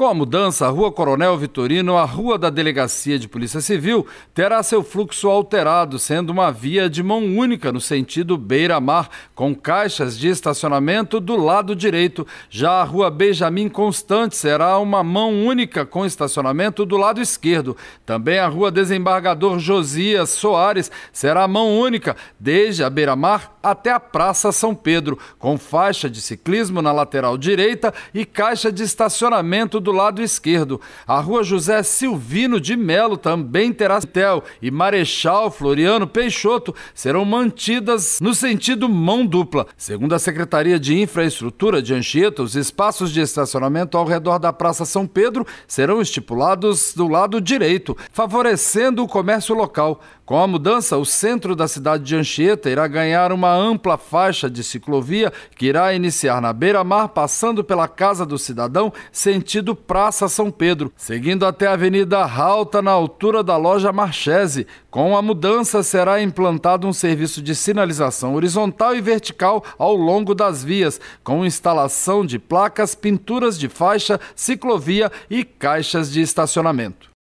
Com a mudança, a Rua Coronel Vitorino, a Rua da Delegacia de Polícia Civil, terá seu fluxo alterado, sendo uma via de mão única no sentido beira-mar, com caixas de estacionamento do lado direito. Já a Rua Benjamin Constante será uma mão única com estacionamento do lado esquerdo. Também a Rua Desembargador Josias Soares será mão única, desde a beira-mar até a Praça São Pedro, com faixa de ciclismo na lateral direita e caixa de estacionamento do do lado esquerdo. A rua José Silvino de Melo também terá Tel e Marechal Floriano Peixoto serão mantidas no sentido mão dupla. Segundo a Secretaria de Infraestrutura de Anchieta, os espaços de estacionamento ao redor da Praça São Pedro serão estipulados do lado direito, favorecendo o comércio local. Com a mudança, o centro da cidade de Anchieta irá ganhar uma ampla faixa de ciclovia que irá iniciar na beira-mar, passando pela Casa do Cidadão, sentido sentido Praça São Pedro, seguindo até a Avenida Ralta, na altura da loja Marchese. Com a mudança, será implantado um serviço de sinalização horizontal e vertical ao longo das vias, com instalação de placas, pinturas de faixa, ciclovia e caixas de estacionamento.